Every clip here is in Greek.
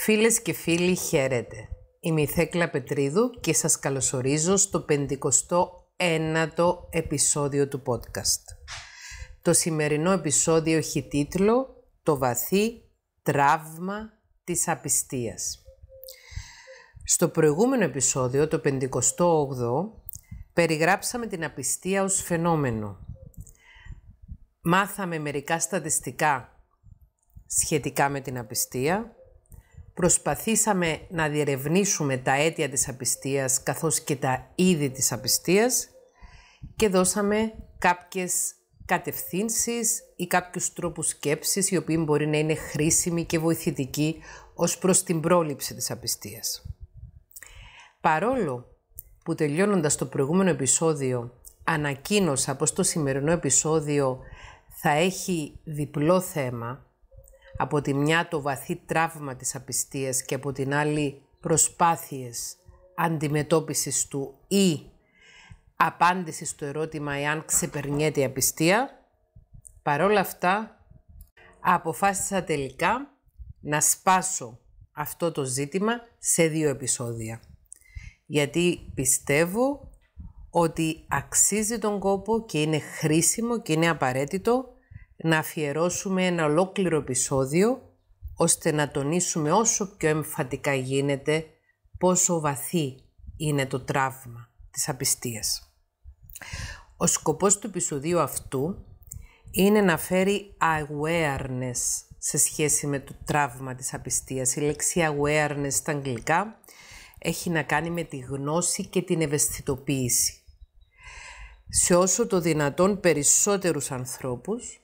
Φίλες και φίλοι χαίρετε. Είμαι η Θέκλα Πετρίδου και σας καλωσορίζω στο 59ο επεισόδιο του podcast. Το σημερινό επεισόδιο έχει τίτλο «Το βαθύ τραύμα της απιστίας». Στο προηγούμενο επεισόδιο, το 58ο, περιγράψαμε την απιστία ως φαινόμενο. Μάθαμε μερικά στατιστικά σχετικά με την απιστία, προσπαθήσαμε να διερευνήσουμε τα αίτια της απιστίας καθώς και τα είδη της απιστίας και δώσαμε κάποιες κατευθύνσεις ή κάποιους τρόπους σκέψης οι οποίοι μπορεί να είναι χρήσιμοι και βοηθητικοί ως προς την πρόληψη της απιστίας. Παρόλο που τελειώνοντας το προηγούμενο επεισόδιο ανακοίνωσα πως το σημερινό επεισόδιο θα έχει διπλό θέμα από τη μια το βαθύ τραύμα της απιστίας και από την άλλη προσπάθειες αντιμετώπισης του ή απάντησης στο ερώτημα εάν ξεπερνιέται η απιστία, παρόλα αυτά αποφάσισα τελικά να σπάσω αυτό το ζήτημα σε δύο επεισόδια. Γιατί πιστεύω ότι αξίζει τον κόπο και είναι χρήσιμο και είναι απαραίτητο να αφιερώσουμε ένα ολόκληρο επεισόδιο ώστε να τονίσουμε όσο πιο εμφαντικά γίνεται πόσο βαθύ είναι το τραύμα της απιστίας. Ο σκοπός του επεισοδίου αυτού είναι να φέρει awareness σε σχέση με το τραύμα της απιστίας. Η λέξη awareness στα αγγλικά έχει να κάνει με τη γνώση και την ευαισθητοποίηση. Σε όσο το δυνατόν περισσότερους ανθρώπους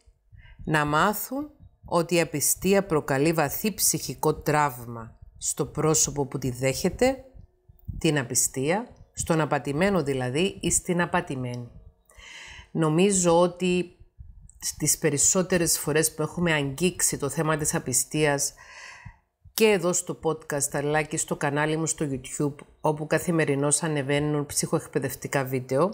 να μάθουν ότι η απιστία προκαλεί βαθύ ψυχικό τραύμα στο πρόσωπο που τη δέχεται, την απιστία, στον απατημένο δηλαδή ή στην απατημένη. Νομίζω ότι στις περισσότερες φορές που έχουμε αγγίξει το θέμα της απιστίας και εδώ στο podcast αλλά και στο κανάλι μου στο YouTube όπου καθημερινώς ανεβαίνουν ψυχοεκπαιδευτικά βίντεο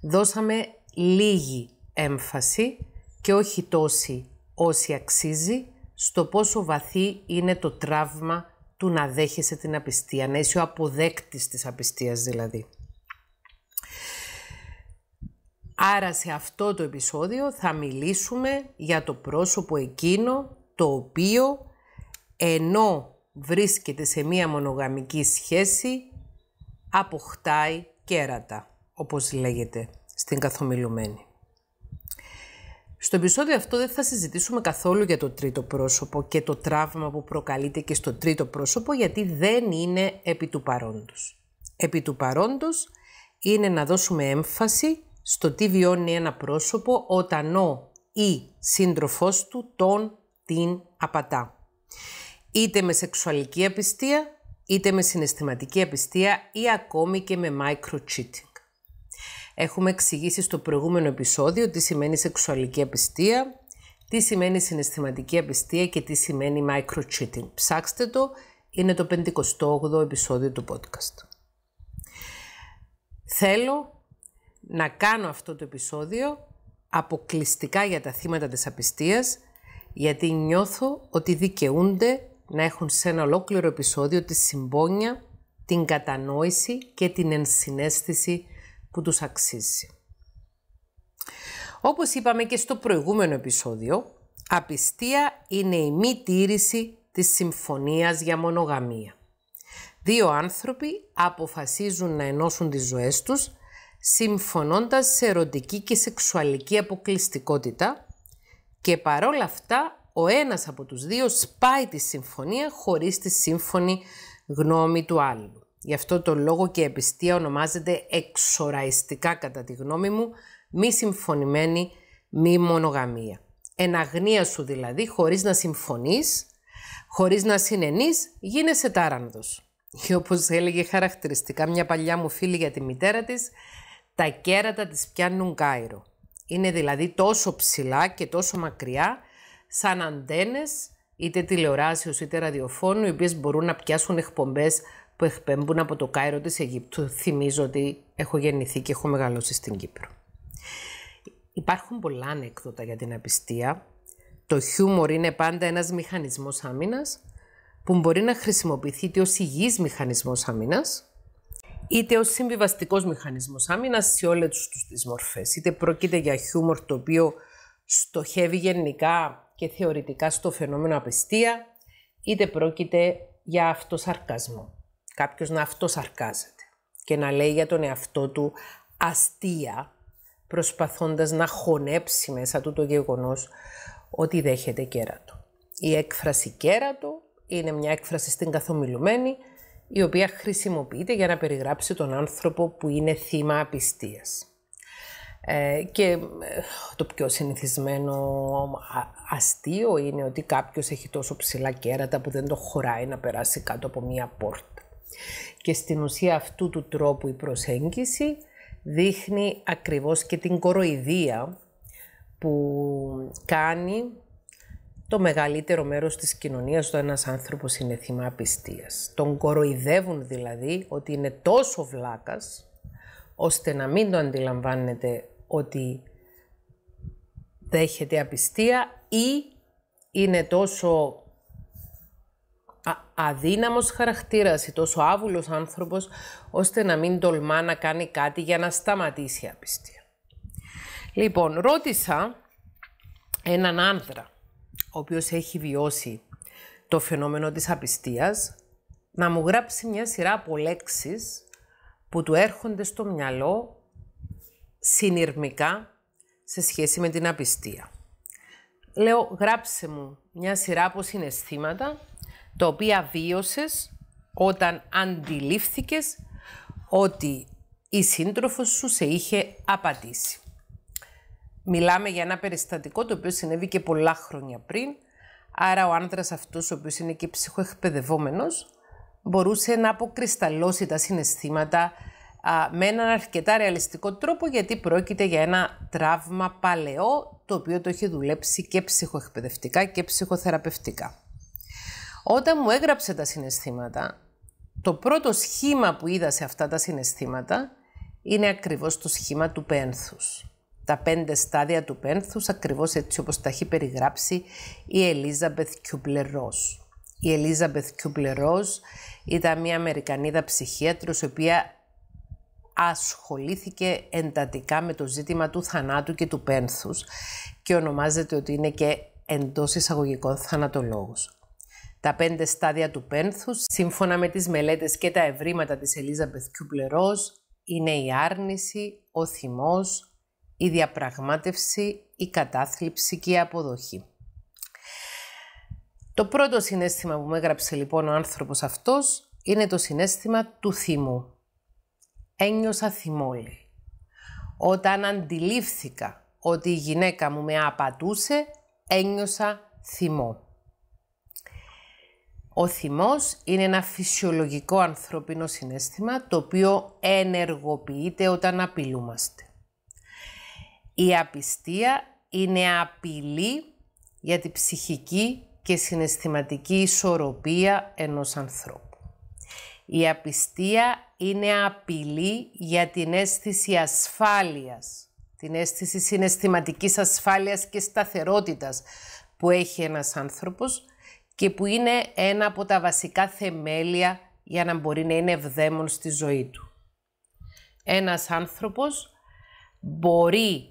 δώσαμε λίγη έμφαση και όχι τόση όση αξίζει στο πόσο βαθύ είναι το τραύμα του να δέχεσαι την απιστία, να είσαι ο αποδέκτης της απιστίας δηλαδή. Άρα σε αυτό το επεισόδιο θα μιλήσουμε για το πρόσωπο εκείνο το οποίο ενώ βρίσκεται σε μία μονογαμική σχέση αποκτάει κέρατα, όπως λέγεται στην καθομιλουμένη. Στο επεισόδιο αυτό δεν θα συζητήσουμε καθόλου για το τρίτο πρόσωπο και το τραύμα που προκαλείται και στο τρίτο πρόσωπο γιατί δεν είναι επί του παρόντος. Επί του παρόντος είναι να δώσουμε έμφαση στο τι βιώνει ένα πρόσωπο όταν ο ή σύντροφός του τον την απατά. Είτε με σεξουαλική απιστία, είτε με συναισθηματική απιστία ή ακόμη και με micro Έχουμε εξηγήσει στο προηγούμενο επεισόδιο τι σημαίνει σεξουαλική απιστία, τι σημαίνει συναισθηματική απιστία και τι σημαίνει micro-cheating. Ψάξτε το, είναι το 58ο επεισόδιο του podcast. Θέλω να κάνω αυτό το επεισόδιο αποκλειστικά για τα θύματα της απιστίας, γιατί νιώθω ότι δικαιούνται να έχουν σε ένα ολόκληρο επεισόδιο τη συμπόνια, την κατανόηση και την ενσυναίσθηση που τους αξίζει. Όπως είπαμε και στο προηγούμενο επεισόδιο, απιστία είναι η μη τήρηση της συμφωνίας για μονογαμία. Δύο άνθρωποι αποφασίζουν να ενώσουν τις ζωές τους συμφωνώντας σε ερωτική και σεξουαλική αποκλειστικότητα και παρόλα αυτά ο ένας από τους δύο σπάει τη συμφωνία χωρίς τη σύμφωνη γνώμη του άλλου. Γι' αυτό το λόγο και η επιστία ονομάζεται εξοραϊστικά κατά τη γνώμη μου μη συμφωνημένη μη μονογαμία. Εν αγνία σου δηλαδή, χωρίς να συμφωνείς, χωρίς να συνενείς, γίνεσαι τάρανδος. Και όπως έλεγε χαρακτηριστικά μια παλιά μου φίλη για τη μητέρα της, τα κέρατα της πιάνουν κάιρο. Είναι δηλαδή τόσο ψηλά και τόσο μακριά, σαν αντένες είτε τηλεοράσεως είτε ραδιοφώνου, οι οποίες μπορούν να πιάσουν εκπομπές που εκπέμπουν από το Κάιρο της Αιγύπτου. Θυμίζω ότι έχω γεννηθεί και έχω μεγαλώσει στην Κύπρο. Υπάρχουν πολλά ανέκδοτα για την απιστία. Το χιούμορ είναι πάντα ένας μηχανισμός άμυνας που μπορεί να χρησιμοποιηθεί είτε ως υγιής μηχανισμός άμυνας, είτε ως συμβιβαστικός μηχανισμός άμυνας σε όλες τις μορφές. Είτε πρόκειται για χιούμορ το οποίο στοχεύει γενικά και θεωρητικά στο φαινόμενο απιστία, είτε πρόκειται για αυτοσαρκασμό. Κάποιος να αυτοσαρκάζεται και να λέει για τον εαυτό του αστεία, προσπαθώντας να χωνέψει μέσα του το γεγονός ότι δέχεται κέρατο. Η έκφραση κέρατο είναι μια έκφραση στην καθομιλουμένη, η οποία χρησιμοποιείται για να περιγράψει τον άνθρωπο που είναι θύμα απιστίας. Ε, και ε, το πιο συνηθισμένο αστείο είναι ότι κάποιος έχει τόσο ψηλά κέρατα που δεν το χωράει να περάσει κάτω από μία πόρτα. Και στην ουσία αυτού του τρόπου η προσέγγιση δείχνει ακριβώς και την κοροϊδία που κάνει το μεγαλύτερο μέρος της κοινωνίας όταν ένας άνθρωπος είναι θύμα απιστίας. Τον κοροϊδεύουν δηλαδή ότι είναι τόσο βλάκας, ώστε να μην το αντιλαμβάνεται ότι δέχεται απιστία ή είναι τόσο αδύναμος χαρακτήρας ή τόσο άβουλος άνθρωπος, ώστε να μην τολμά να κάνει κάτι για να σταματήσει η απιστία. Λοιπόν, ρώτησα έναν άνδρα, ο οποίος έχει βιώσει το φαινόμενο της απιστίας, να μου γράψει μια σειρά από λέξεις που του έρχονται στο μυαλό συνειρμικά σε σχέση με την απιστία. Λέω, γράψε μου μια σειρά από συναισθήματα τα οποία βίωσες όταν αντιλήφθηκες ότι η σύντροφος σου σε είχε απατήσει. Μιλάμε για ένα περιστατικό το οποίο συνέβη και πολλά χρόνια πριν, άρα ο άνδρας αυτός ο οποίος είναι και ψυχοεκπαιδευόμενος μπορούσε να αποκρισταλώσει τα συναισθήματα α, με έναν αρκετά ρεαλιστικό τρόπο γιατί πρόκειται για ένα τραύμα παλαιό το οποίο το έχει δουλέψει και ψυχοεκπαιδευτικά και ψυχοθεραπευτικά. Όταν μου έγραψε τα συναισθήματα, το πρώτο σχήμα που είδα σε αυτά τα συναισθήματα είναι ακριβώς το σχήμα του πένθους. Τα πέντε στάδια του πένθους, ακριβώς έτσι όπως τα έχει περιγράψει η Ελίζαμπεθ Κιουμπλερός. Η Ελίζαμπεθ Κιουπλερός ήταν μια Αμερικανίδα ψυχίατρος, η οποία ασχολήθηκε εντατικά με το ζήτημα του θανάτου και του πένθους και ονομάζεται ότι είναι και εντός εισαγωγικών θανατολόγος τα πέντε στάδια του πένθους. Σύμφωνα με τις μελέτες και τα ευρήματα της Ελίζαμπεθ Κιουπλερός, είναι η άρνηση, ο θυμός, η διαπραγμάτευση, η κατάθλιψη και η αποδοχή. Το πρώτο συνέστημα που μου έγραψε λοιπόν ο άνθρωπος αυτός είναι το συνέστημα του θυμού. Ένιωσα θυμόλη. Όταν αντιλήφθηκα ότι η γυναίκα μου με απατούσε, ένιωσα θυμό. Ο θυμός είναι ένα φυσιολογικό ανθρώπινο συνέστημα το οποίο ενεργοποιείται όταν απειλούμαστε. Η απιστία είναι απειλή για τη ψυχική και συναισθηματική ισορροπία ενός ανθρώπου. Η απιστία είναι απειλή για την αίσθηση ασφάλειας, την αίσθηση συναισθηματικής ασφάλειας και σταθερότητας που έχει ένας άνθρωπος και που είναι ένα από τα βασικά θεμέλια για να μπορεί να είναι ευδαίμων στη ζωή του. Ένας άνθρωπος μπορεί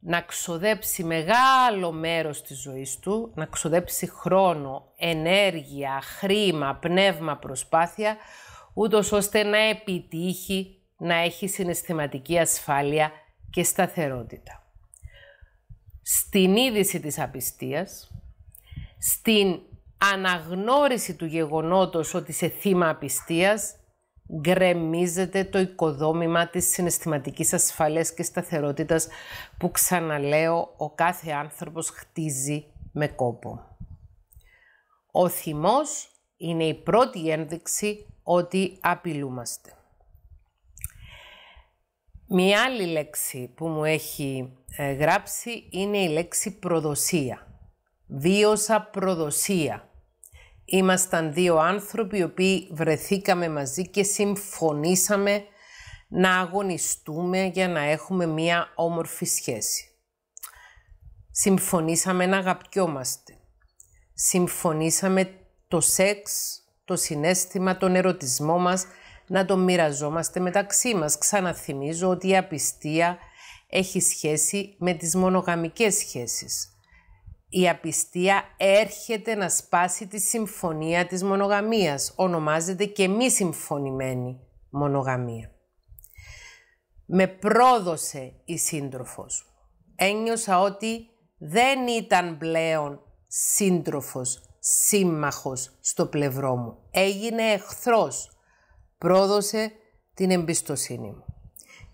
να ξοδέψει μεγάλο μέρος της ζωής του, να ξοδέψει χρόνο, ενέργεια, χρήμα, πνεύμα, προσπάθεια, ούτως ώστε να επιτύχει να έχει συναισθηματική ασφάλεια και σταθερότητα. Στην είδηση της απιστίας, στην αναγνώριση του γεγονότος ότι σε θύμα απιστίας γκρεμίζεται το οικοδόμημα της συναισθηματικής ασφαλείας και σταθερότητας που ξαναλέω ο κάθε άνθρωπος χτίζει με κόπο. Ο θυμός είναι η πρώτη ένδειξη ότι απειλούμαστε. Μια άλλη λέξη που μου έχει ε, γράψει είναι η λέξη προδοσία. Βίωσα προδοσία. Ήμασταν δύο άνθρωποι οι οποίοι βρεθήκαμε μαζί και συμφωνήσαμε να αγωνιστούμε για να έχουμε μία όμορφη σχέση. Συμφωνήσαμε να αγαπιόμαστε. Συμφωνήσαμε το σεξ, το συνέστημα, τον ερωτισμό μας, να τον μοιραζόμαστε μεταξύ μας. Ξαναθυμίζω ότι η απιστία έχει σχέση με τις μονογαμικές σχέσεις η απιστία έρχεται να σπάσει τη συμφωνία της μονογαμίας. Ονομάζεται και μη συμφωνημένη μονογαμία. Με πρόδωσε η σύντροφος. Ένιωσα ότι δεν ήταν πλέον σύντροφος, σύμμαχος στο πλευρό μου. Έγινε εχθρός. Πρόδωσε την εμπιστοσύνη μου.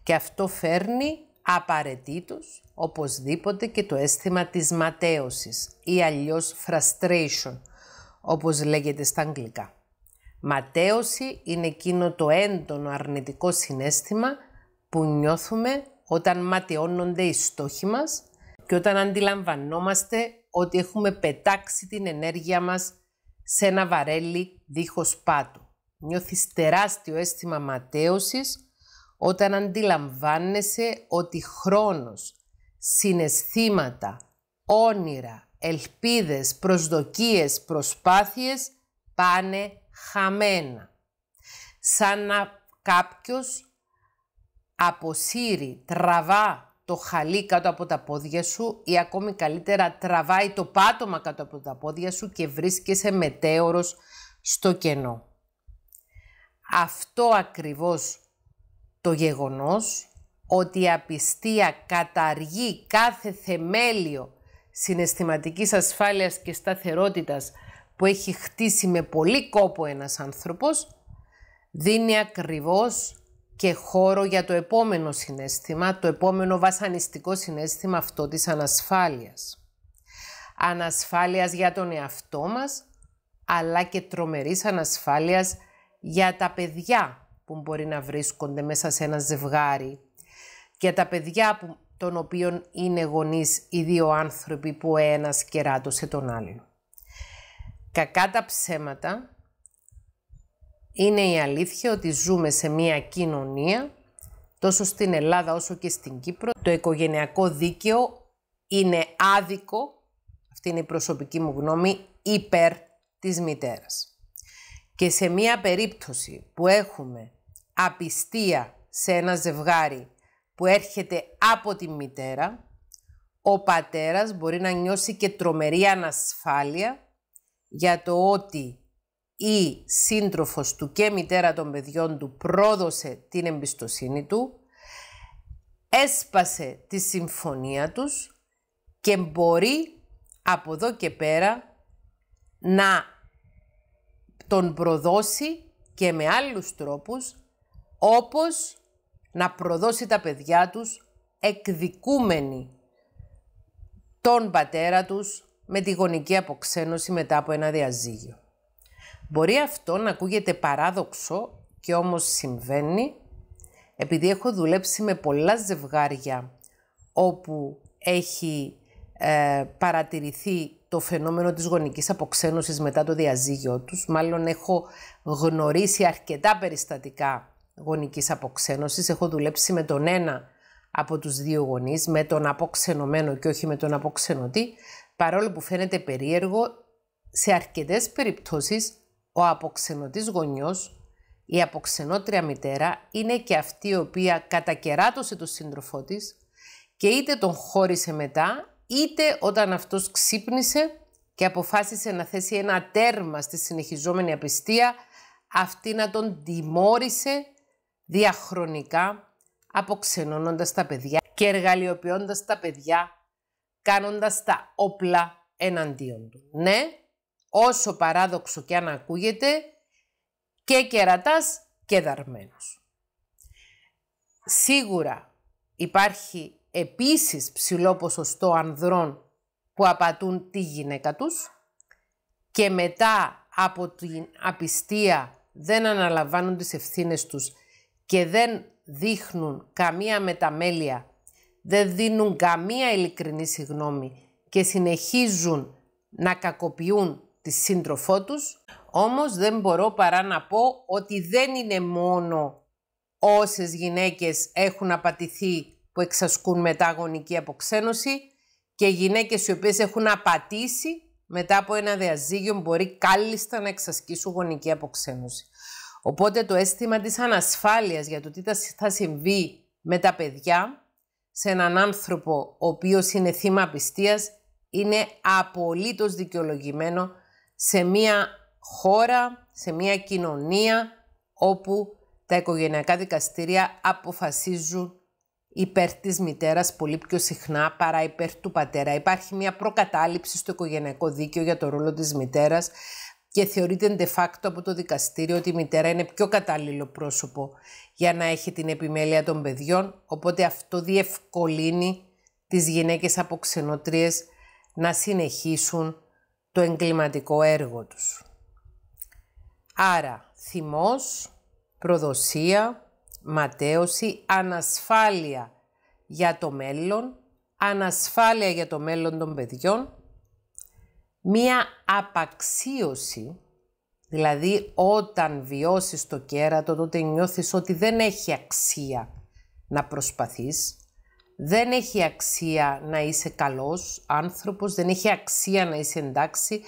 Και αυτό φέρνει απαραίτητος οπωσδήποτε και το αίσθημα της ματέωσης ή αλλιώς frustration, όπως λέγεται στα αγγλικά. Ματέωση είναι εκείνο το έντονο αρνητικό συνέστημα που νιώθουμε όταν ματαιώνονται οι στόχοι μας και όταν αντιλαμβανόμαστε ότι έχουμε πετάξει την ενέργεια μας σε ένα βαρέλι δίχως πάτου. Νιώθεις τεράστιο αίσθημα ματέωσης όταν αντιλαμβάνεσαι ότι χρόνος, συναισθήματα, όνειρα, ελπίδες, προσδοκίες, προσπάθειες πάνε χαμένα. Σαν να κάποιος αποσύρει, τραβά το χαλί κάτω από τα πόδια σου ή ακόμη καλύτερα τραβάει το πάτωμα κάτω από τα πόδια σου και βρίσκεσαι μετέωρος στο κενό. Αυτό ακριβώς το γεγονός ότι η απιστία καταργεί κάθε θεμέλιο συναισθηματικής ασφάλειας και σταθερότητας που έχει χτίσει με πολύ κόπο ένας άνθρωπος, δίνει ακριβώς και χώρο για το επόμενο συνέστημα, το επόμενο βασανιστικό συνέστημα αυτό της ανασφάλειας. Ανασφάλειας για τον εαυτό μας, αλλά και τρομερής ανασφάλειας για τα παιδιά που μπορεί να βρίσκονται μέσα σε ένα ζευγάρι και τα παιδιά που, των οποίων είναι γονείς οι δύο άνθρωποι που ένας κεράτωσε τον άλλον. Κακά τα ψέματα είναι η αλήθεια ότι ζούμε σε μια κοινωνία τόσο στην Ελλάδα όσο και στην Κύπρο. Το οικογενειακό δίκαιο είναι άδικο, αυτή είναι η προσωπική μου γνώμη, υπέρ της μητέρας. Και σε μία περίπτωση που έχουμε απιστία σε ένα ζευγάρι που έρχεται από τη μητέρα, ο πατέρας μπορεί να νιώσει και τρομερή ανασφάλεια για το ότι η σύντροφος του και μητέρα των παιδιών του πρόδωσε την εμπιστοσύνη του, έσπασε τη συμφωνία τους και μπορεί από εδώ και πέρα να τον προδώσει και με άλλους τρόπους όπως να προδώσει τα παιδιά τους εκδικούμενοι τον πατέρα τους με τη γονική αποξένωση μετά από ένα διαζύγιο. Μπορεί αυτό να ακούγεται παράδοξο και όμως συμβαίνει επειδή έχω δουλέψει με πολλά ζευγάρια όπου έχει ε, παρατηρηθεί το φαινόμενο της γονικής αποξένωσης μετά το διαζύγιο τους. Μάλλον έχω γνωρίσει αρκετά περιστατικά γονικής αποξένωσης. Έχω δουλέψει με τον ένα από τους δύο γονείς, με τον αποξενωμένο και όχι με τον αποξενωτή. Παρόλο που φαίνεται περίεργο, σε αρκετές περιπτώσεις ο αποξενωτής γονιός, η αποξενώτρια μητέρα, είναι και αυτή η οποία κατακεράτωσε τον σύντροφό και είτε τον χώρισε μετά, είτε όταν αυτός ξύπνησε και αποφάσισε να θέσει ένα τέρμα στη συνεχιζόμενη απιστία, αυτή να τον τιμώρησε διαχρονικά αποξενώνοντας τα παιδιά και εργαλειοποιώντας τα παιδιά, κάνοντας τα όπλα εναντίον του. Ναι, όσο παράδοξο και αν ακούγεται, και κερατάς και δαρμένος. Σίγουρα υπάρχει επίσης ψηλό ποσοστό ανδρών που απατούν τη γυναίκα τους και μετά από την απιστία δεν αναλαμβάνουν τις ευθύνες τους και δεν δείχνουν καμία μεταμέλεια, δεν δίνουν καμία ειλικρινή συγνώμη και συνεχίζουν να κακοποιούν τη σύντροφό τους, όμως δεν μπορώ παρά να πω ότι δεν είναι μόνο όσες γυναίκες έχουν απατηθεί που εξασκούν μετά γονική αποξένωση και γυναίκες οι οποίες έχουν απατήσει μετά από ένα διαζύγιο μπορεί κάλλιστα να εξασκήσουν γονική αποξένωση. Οπότε το αίσθημα της ανασφάλειας για το τι θα συμβεί με τα παιδιά σε έναν άνθρωπο ο οποίος είναι θύμα απιστίας είναι απολύτως δικαιολογημένο σε μια χώρα, σε μια κοινωνία όπου τα οικογενειακά δικαστήρια αποφασίζουν υπέρ της μητέρας πολύ πιο συχνά παρά υπέρ του πατέρα. Υπάρχει μια προκατάληψη στο οικογενειακό δίκαιο για το ρόλο της μητέρας και θεωρείται de facto από το δικαστήριο ότι η μητέρα είναι πιο κατάλληλο πρόσωπο για να έχει την επιμέλεια των παιδιών, οπότε αυτό διευκολύνει τις γυναίκες από ξενοτρίες να συνεχίσουν το εγκληματικό έργο τους. Άρα, θυμός, προδοσία, ματέωση, ανασφάλεια για το μέλλον, ανασφάλεια για το μέλλον των παιδιών μία απαξίωση, δηλαδή όταν βιώσεις το κέρατο τότε νιώθεις ότι δεν έχει αξία να προσπαθείς, δεν έχει αξία να είσαι καλός άνθρωπος, δεν έχει αξία να είσαι εντάξει,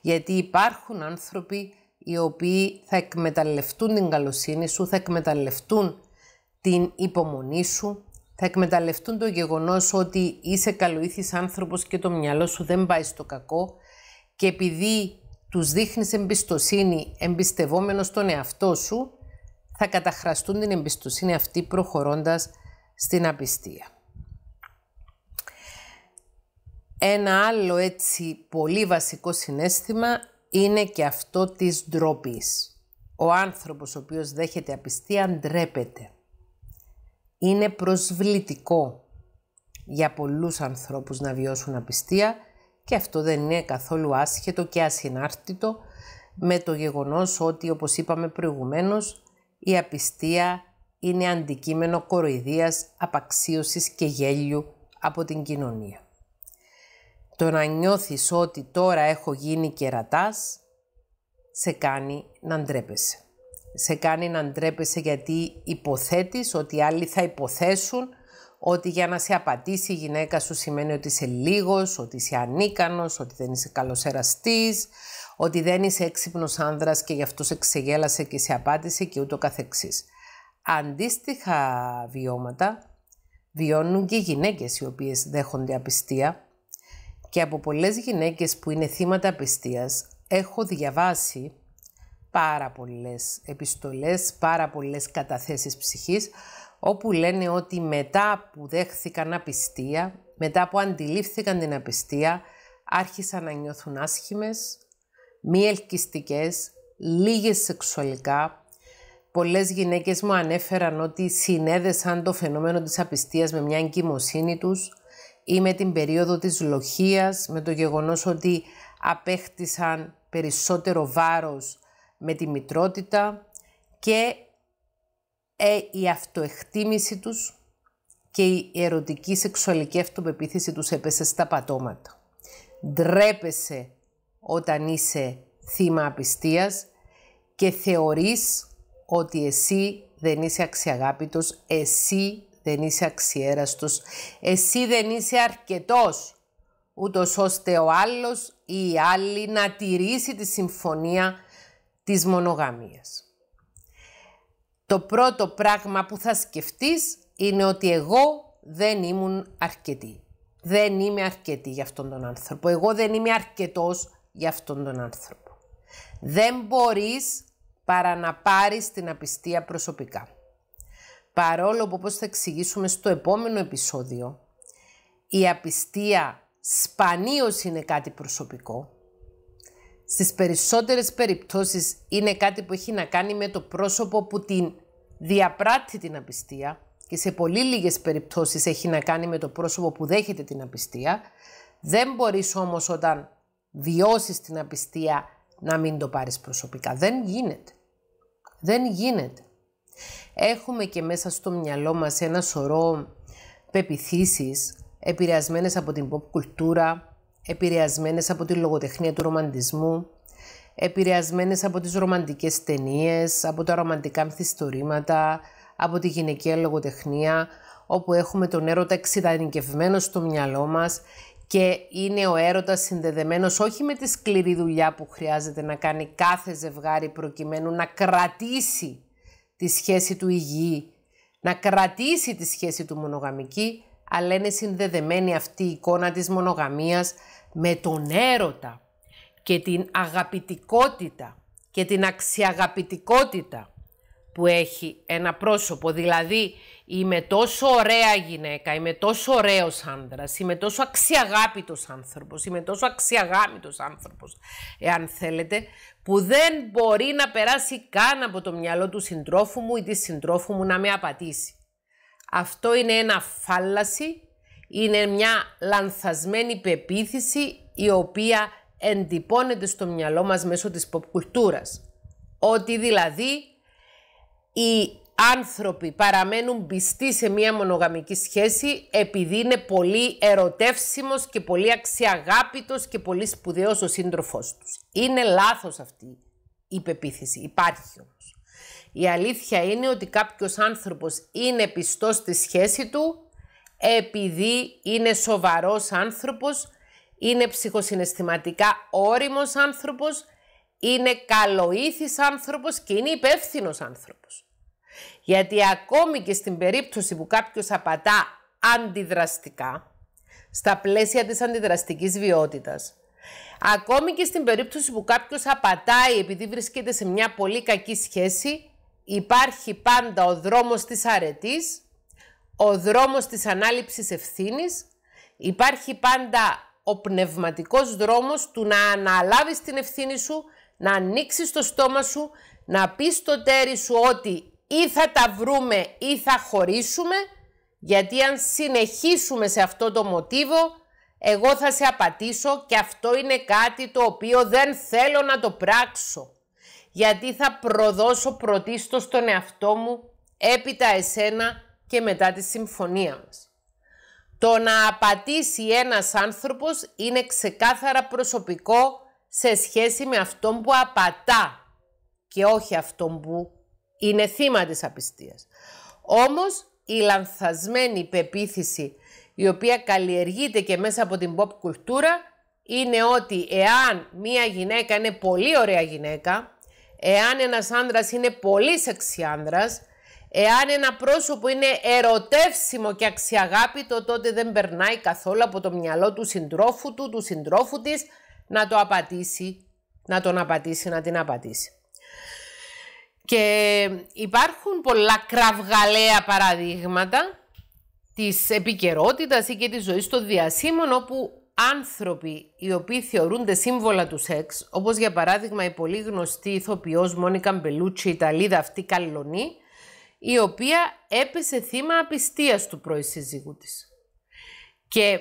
γιατί υπάρχουν άνθρωποι οι οποίοι θα εκμεταλλευτούν την καλοσύνη σου, θα εκμεταλλευτούν την υπομονή σου, θα εκμεταλλευτούν το γεγονός ότι είσαι καλοήθης άνθρωπος και το μυαλό σου δεν πάει στο κακό και επειδή τους δείχνεις εμπιστοσύνη εμπιστευόμενος τον εαυτό σου, θα καταχραστούν την εμπιστοσύνη αυτή προχωρώντας στην απιστία. Ένα άλλο έτσι πολύ βασικό συνέστημα είναι και αυτό της ντροπής. Ο άνθρωπος ο οποίος δέχεται απιστία ντρέπεται. Είναι προσβλητικό για πολλούς ανθρώπους να βιώσουν απιστία και αυτό δεν είναι καθόλου άσχετο και ασυνάρτητο με το γεγονός ότι όπως είπαμε προηγουμένως η απιστία είναι αντικείμενο κοροϊδίας, απαξίωσης και γέλιου από την κοινωνία. Το να νιώθεις ότι τώρα έχω γίνει κερατάς σε κάνει να ντρέπεσαι. Σε κάνει να ντρέπεσαι γιατί υποθέτεις ότι άλλοι θα υποθέσουν ότι για να σε απατήσει η γυναίκα σου σημαίνει ότι είσαι λίγος, ότι είσαι ανίκανος, ότι δεν είσαι καλός εραστής, ότι δεν είσαι έξυπνος άνδρας και γι' αυτό σε ξεγέλασε και σε απάτησε και ούτω καθεξής. Αντίστοιχα βιώματα βιώνουν και οι γυναίκες οι οποίες δέχονται απιστία και από πολλές γυναίκες που είναι θύματα απιστίας έχω διαβάσει πάρα πολλές επιστολές, πάρα πολλές καταθέσεις ψυχής όπου λένε ότι μετά που δέχθηκαν απιστία, μετά που αντιλήφθηκαν την απιστία, άρχισαν να νιώθουν άσχημες, μη ελκυστικές, λίγες σεξουαλικά. Πολλές γυναίκες μου ανέφεραν ότι συνέδεσαν το φαινόμενο της απιστίας με μια εγκυμοσύνη τους ή με την περίοδο της λοχίας, με το γεγονός ότι απέκτησαν περισσότερο βάρος με τη μητρότητα και ε, η αυτοεκτίμηση τους και η ερωτική σεξουαλική αυτοπεποίθηση τους έπεσε στα πατώματα. Ντρέπεσαι όταν είσαι θύμα απιστίας και θεωρείς ότι εσύ δεν είσαι αξιαγάπητος, εσύ δεν είσαι αξιέραστος, εσύ δεν είσαι αρκετός, ούτως ώστε ο άλλος ή η άλλη να τηρήσει τη συμφωνία της μονογαμίας. Το πρώτο πράγμα που θα σκεφτείς είναι ότι εγώ δεν ήμουν αρκετή. Δεν είμαι αρκετή για αυτόν τον άνθρωπο. Εγώ δεν είμαι αρκετός για αυτόν τον άνθρωπο. Δεν μπορείς παρά να πάρεις την απιστία προσωπικά. Παρόλο που όπως θα εξηγήσουμε στο επόμενο επεισόδιο, η απιστία σπανίως είναι κάτι προσωπικό στις περισσότερες περιπτώσεις είναι κάτι που έχει να κάνει με το πρόσωπο που την διαπράττει την απιστία και σε πολύ λίγες περιπτώσεις έχει να κάνει με το πρόσωπο που δέχεται την απιστία. Δεν μπορείς όμως όταν βιώσεις την απιστία να μην το πάρεις προσωπικά. Δεν γίνεται. Δεν γίνεται. Έχουμε και μέσα στο μυαλό μας ένα σωρό πεπιθήσεις επηρεασμένες από την pop κουλτούρα, επηρεασμένες από τη λογοτεχνία του ρομαντισμού, επηρεασμένες από τις ρομαντικές ταινίες, από τα ρομαντικά μυθιστορήματα, από τη γυναικεία λογοτεχνία, όπου έχουμε τον έρωτα εξειδανικευμένο στο μυαλό μας και είναι ο έρωτας συνδεδεμένος όχι με τη σκληρή δουλειά που χρειάζεται να κάνει κάθε ζευγάρι προκειμένου να κρατήσει τη σχέση του υγιή, να κρατήσει τη σχέση του μονογαμική, αλλά είναι συνδεδεμένη αυτή η εικόνα της μονογαμίας με τον έρωτα και την αγαπητικότητα και την αξιαγαπητικότητα που έχει ένα πρόσωπο. Δηλαδή, είμαι τόσο ωραία γυναίκα, είμαι τόσο ωραίος άνδρας, είμαι τόσο αξιαγάπητος άνθρωπος, είμαι τόσο αξιαγάμητος άνθρωπος, εάν θέλετε, που δεν μπορεί να περάσει καν από το μυαλό του συντρόφου μου ή της συντρόφου μου να με απατήσει. Αυτό είναι ένα φάλαση, είναι μια λανθασμένη πεποίθηση η οποία εντυπώνεται στο μυαλό μας μέσω της pop κουλτούρας. Ότι δηλαδή οι άνθρωποι παραμένουν πιστοί σε μία μονογαμική σχέση επειδή είναι πολύ ερωτεύσιμος και πολύ αξιαγάπητος και πολύ σπουδαίος ο σύντροφός τους. Είναι λάθος αυτή η πεποίθηση, υπάρχει όμως. Η αλήθεια είναι ότι κάποιος άνθρωπος είναι πιστός στη σχέση του επειδή είναι σοβαρός άνθρωπος, είναι ψυχοσυναισθηματικά όριμος άνθρωπος, είναι καλοήθης άνθρωπος και είναι υπεύθυνος άνθρωπος. Γιατί ακόμη και στην περίπτωση που κάποιος απατά αντιδραστικά, στα πλαίσια της αντιδραστικής βιότητας, ακόμη και στην περίπτωση που κάποιος απατάει επειδή βρίσκεται σε μια πολύ κακή σχέση, υπάρχει πάντα ο δρόμος της αρετής, ο δρόμος της ανάληψης ευθύνης, υπάρχει πάντα ο πνευματικός δρόμος του να αναλάβεις την ευθύνη σου, να ανοίξεις το στόμα σου, να πεις στο τέρι σου ότι ή θα τα βρούμε ή θα χωρίσουμε, γιατί αν συνεχίσουμε σε αυτό το μοτίβο, εγώ θα σε απατήσω και αυτό είναι κάτι το οποίο δεν θέλω να το πράξω γιατί θα προδώσω πρωτίστως τον εαυτό μου, έπειτα εσένα και μετά τη συμφωνία μας. Το να απατήσει ένας άνθρωπος είναι ξεκάθαρα προσωπικό σε σχέση με αυτόν που απατά και όχι αυτόν που είναι θύμα της απιστίας. Όμως η λανθασμένη πεποίθηση η οποία καλλιεργείται και μέσα από την pop κουλτούρα είναι ότι εάν μία γυναίκα είναι πολύ ωραία γυναίκα Εάν ένας άνδρας είναι πολύ σεξι άνδρας, εάν ένα πρόσωπο είναι ερωτεύσιμο και αξιαγάπητο, τότε δεν περνάει καθόλου από το μυαλό του συντρόφου του, του συντρόφου της, να το απατήσει, να τον απατήσει, να την απατήσει. Και υπάρχουν πολλά κραυγαλαία παραδείγματα της επικαιρότητας ή και της ζωής των διασύμων όπου άνθρωποι οι οποίοι θεωρούνται σύμβολα του σεξ, όπως για παράδειγμα η πολύ γνωστή ηθοποιός Μόνικα Μπελούτσι, η Ιταλίδα αυτή Καλλονή, η οποία έπεσε θύμα απιστίας του πρώην σύζυγου της. Και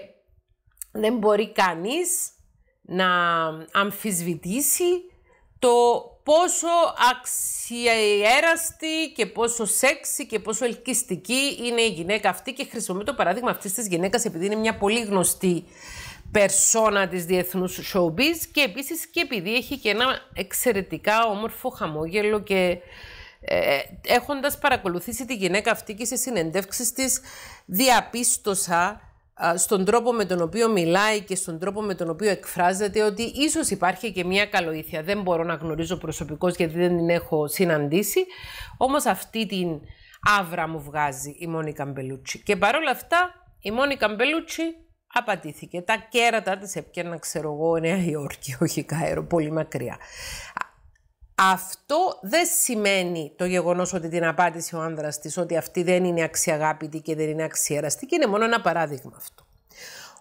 δεν μπορεί κανείς να αμφισβητήσει το πόσο αξιέραστη και πόσο σεξι και πόσο ελκυστική είναι η γυναίκα αυτή και χρησιμοποιώ το παράδειγμα αυτής της γυναίκας επειδή είναι μια πολύ γνωστή περσόνα της διεθνούς showbiz και επίσης και επειδή έχει και ένα εξαιρετικά όμορφο χαμόγελο και ε, έχοντας παρακολουθήσει τη γυναίκα αυτή και σε συνεντεύξεις της διαπίστωσα στον τρόπο με τον οποίο μιλάει και στον τρόπο με τον οποίο εκφράζεται ότι ίσως υπάρχει και μια καλοήθεια. Δεν μπορώ να γνωρίζω προσωπικώς γιατί δεν την έχω συναντήσει, όμως αυτή την άβρα μου βγάζει η Μόνικα Μπελούτσι. Και παρόλα αυτά η Μόνικα Μπελούτσι απατήθηκε. Τα κέρατά της έπιαναν, ξέρω εγώ, Νέα Υόρκη, όχι Κάερο, πολύ μακριά. Αυτό δεν σημαίνει το γεγονός ότι την απάντησε ο άνδρας της, ότι αυτή δεν είναι αξιαγάπητη και δεν είναι αξιεραστή και είναι μόνο ένα παράδειγμα αυτό.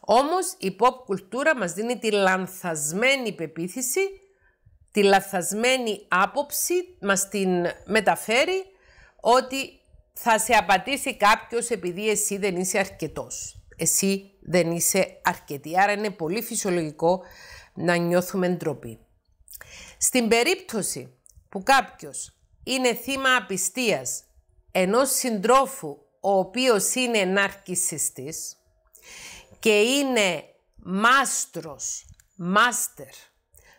Όμως η pop κουλτούρα μας δίνει τη λανθασμένη πεποίθηση, τη λανθασμένη άποψη, μας την μεταφέρει ότι θα σε απατήσει κάποιος επειδή εσύ δεν είσαι αρκετός. Εσύ δεν είσαι αρκετή. Άρα είναι πολύ φυσιολογικό να νιώθουμε ντροπή. Στην περίπτωση που κάποιος είναι θύμα απιστίας ενός συντρόφου ο οποίος είναι ναρκισιστής και είναι μάστρος, μάστερ,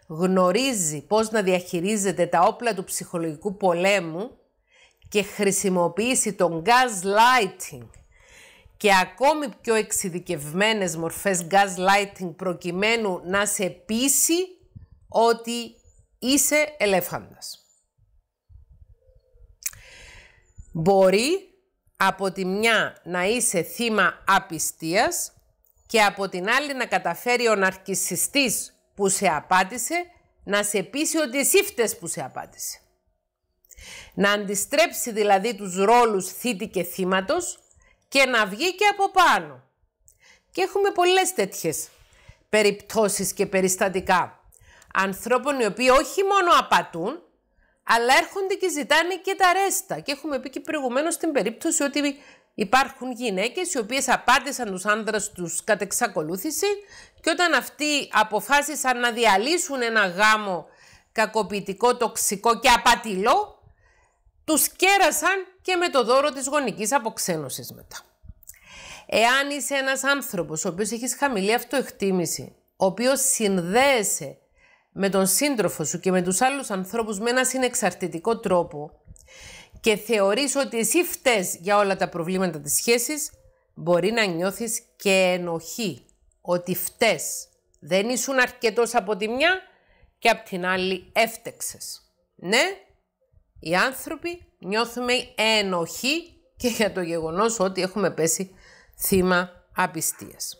γνωρίζει πώς να διαχειρίζεται τα όπλα του ψυχολογικού πολέμου και χρησιμοποιήσει τον gaslighting και ακόμη πιο εξειδικευμένες μορφές gaslighting προκειμένου να σε πείσει ότι είσαι ελέφαντας. Μπορεί από τη μια να είσαι θύμα απιστίας και από την άλλη να καταφέρει ο ναρκισιστής που σε απάτησε να σε πείσει ότι εσύ που σε απάτησε. Να αντιστρέψει δηλαδή τους ρόλους θήτη και θύματος και να βγει και από πάνω. Και έχουμε πολλές τέτοιες περιπτώσεις και περιστατικά. Ανθρώπων οι οποίοι όχι μόνο απατούν, αλλά έρχονται και ζητάνε και τα ρέστα. Και έχουμε πει και προηγουμένως στην περίπτωση ότι υπάρχουν γυναίκες οι οποίες απάντησαν τους άνδρες τους κατ' εξακολούθηση και όταν αυτοί αποφάσισαν να διαλύσουν ένα γάμο κακοποιητικό, τοξικό και απατηλό, τους κέρασαν και με το δώρο της γονικής αποξένωσης μετά. Εάν είσαι ένας άνθρωπος ο οποίος έχεις χαμηλή αυτοεκτίμηση, ο οποίος συνδέεσαι με τον σύντροφο σου και με τους άλλους ανθρώπους με ένα συνεξαρτητικό τρόπο και θεωρείς ότι εσύ φταίς για όλα τα προβλήματα της σχέσης, μπορεί να νιώθεις και ενοχή, ότι φταίς. Δεν ήσουν αρκετός από τη μια και από την άλλη έφτεξες. Ναι, οι άνθρωποι νιώθουμε ενοχή και για το γεγονός ότι έχουμε πέσει θύμα απιστίας.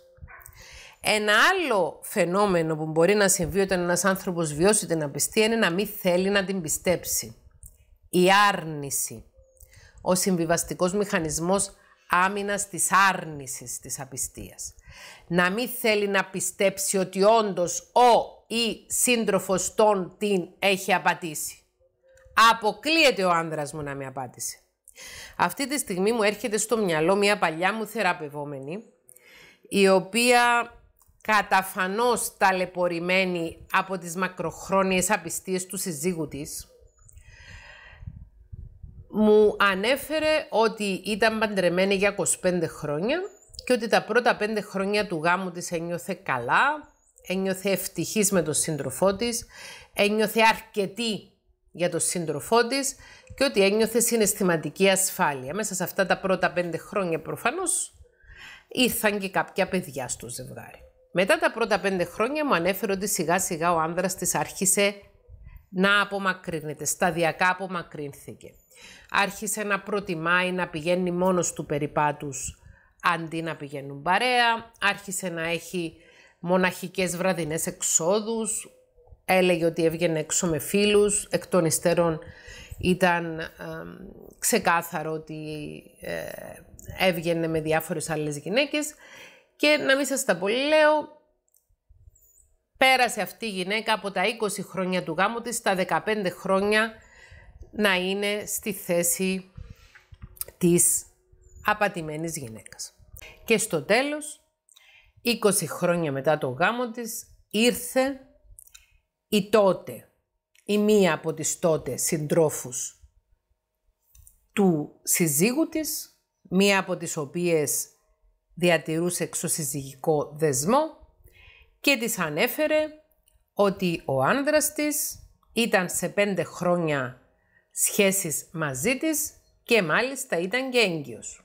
Ένα άλλο φαινόμενο που μπορεί να συμβεί όταν ένας άνθρωπος βιώσει την απιστία είναι να μην θέλει να την πιστέψει. Η άρνηση. Ο συμβιβαστικός μηχανισμός άμυνας της άρνησης της απιστίας. Να μην θέλει να πιστέψει ότι όντως ο ή σύντροφος τον την έχει απατήσει. Αποκλείεται ο άνδρας μου να με απάντησε. Αυτή τη στιγμή μου έρχεται στο μυαλό μια παλιά μου θεραπευόμενη, η οποία καταφανώς ταλαιπωρημένη από τις μακροχρόνιες απιστίες του συζύγου της, μου ανέφερε ότι ήταν παντρεμένη για 25 χρόνια και ότι τα πρώτα 5 χρόνια του γάμου της ένιωθε καλά, ένιωθε ευτυχής με τον σύντροφό της, ένιωθε αρκετή για τον σύντροφό της και ότι ένιωθε συναισθηματική ασφάλεια. Μέσα σε αυτά τα πρώτα πέντε χρόνια προφανώς ήρθαν και κάποια παιδιά στο ζευγάρι. Μετά τα πρώτα πέντε χρόνια μου ανέφερε ότι σιγά σιγά ο άνδρας της άρχισε να απομακρύνεται, σταδιακά απομακρύνθηκε. Άρχισε να προτιμάει να πηγαίνει μόνος του περιπάτους αντί να πηγαίνουν παρέα, άρχισε να έχει μοναχικές βραδινές εξόδους, έλεγε ότι έβγαινε έξω με φίλους, εκ των υστέρων ήταν ξεκάθαρο ότι ε, έβγαινε με διάφορες άλλες γυναίκες και να μην σας τα πολύ λέω, πέρασε αυτή η γυναίκα από τα 20 χρόνια του γάμου της, τα 15 χρόνια να είναι στη θέση της απατημένης γυναίκας. Και στο τέλος, 20 χρόνια μετά το γάμο της, ήρθε η τότε ή μία από τις τότε συντρόφους του συζύγου της, μία από τις οποίες διατηρούσε εξωσυζυγικό δεσμό και της ανέφερε ότι ο άνδρας της ήταν σε πέντε χρόνια σχέσεις μαζί της και μάλιστα ήταν και έγκυος.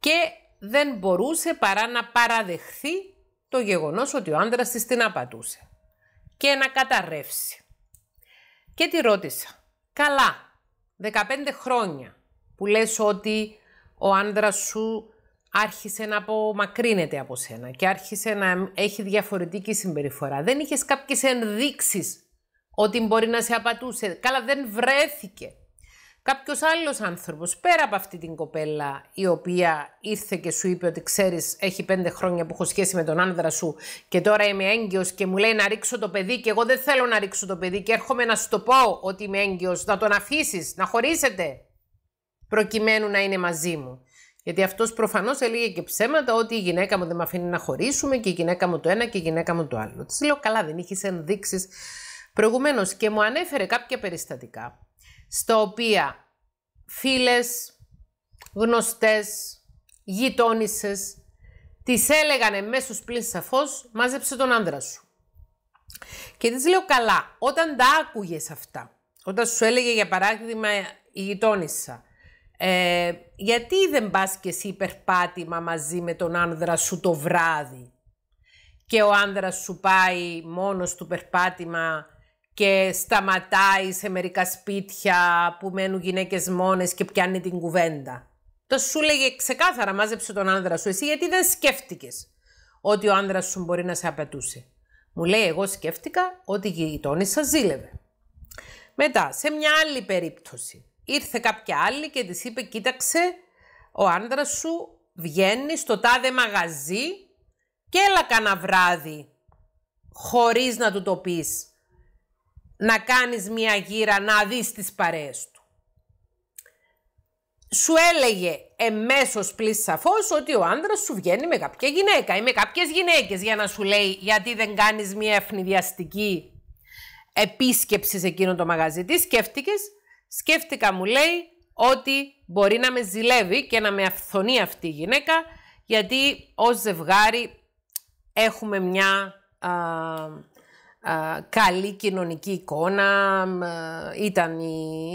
Και δεν μπορούσε παρά να παραδεχθεί το γεγονός ότι ο άνδρας της την απατούσε και να καταρρεύσει. Και τη ρώτησα, καλά, 15 χρόνια που λες ότι ο άντρα σου άρχισε να απομακρύνεται από σένα και άρχισε να έχει διαφορετική συμπεριφορά. Δεν είχες κάποιες ενδείξεις ότι μπορεί να σε απατούσε. Καλά, δεν βρέθηκε κάποιος άλλος άνθρωπος πέρα από αυτή την κοπέλα η οποία ήρθε και σου είπε ότι ξέρεις έχει πέντε χρόνια που έχω σχέση με τον άνδρα σου και τώρα είμαι έγκυος και μου λέει να ρίξω το παιδί και εγώ δεν θέλω να ρίξω το παιδί και έρχομαι να σου το πω ότι είμαι έγκυος, να τον αφήσεις, να χωρίσετε προκειμένου να είναι μαζί μου. Γιατί αυτός προφανώς έλεγε και ψέματα ότι η γυναίκα μου δεν με αφήνει να χωρίσουμε και η γυναίκα μου το ένα και η γυναίκα μου το άλλο. Της λέω καλά δεν είχες ενδείξεις. προηγουμένως και μου ανέφερε κάποια περιστατικά στα οποία φίλες, γνωστές, γειτόνισσες, τις έλεγαν μέσω πλήν σαφώς, μάζεψε τον άντρα σου. Και της λέω καλά, όταν τα άκουγες αυτά, όταν σου έλεγε για παράδειγμα η γειτόνισσα, ε, γιατί δεν πας και εσύ υπερπάτημα μαζί με τον άνδρα σου το βράδυ και ο άνδρας σου πάει μόνος του περπάτημα και σταματάει σε μερικά σπίτια που μένουν γυναίκες μόνες και πιάνει την κουβέντα. Το σου λέγε ξεκάθαρα μάζεψε τον άνδρα σου εσύ γιατί δεν σκέφτηκες ότι ο άνδρας σου μπορεί να σε απαιτούσε. Μου λέει εγώ σκέφτηκα ότι η γειτόνισσα ζήλευε. Μετά, σε μια άλλη περίπτωση, ήρθε κάποια άλλη και της είπε κοίταξε ο άνδρας σου βγαίνει στο τάδε μαγαζί και έλα κανένα βράδυ χωρίς να του το πεις να κάνεις μια γύρα, να δεις τις παρέες του. Σου έλεγε εμέσως πλήρης σαφώς ότι ο άνδρας σου βγαίνει με κάποια γυναίκα ή με κάποιες γυναίκες για να σου λέει γιατί δεν κάνεις μια ευνηδιαστική επίσκεψη σε εκείνο το μαγαζί. Τι σκέφτηκες? Σκέφτηκα μου λέει ότι μπορεί να με ζηλεύει και να με αυθονεί αυτή η γυναίκα γιατί ως ζευγάρι έχουμε μια α, καλή κοινωνική εικόνα, ε, ήταν η,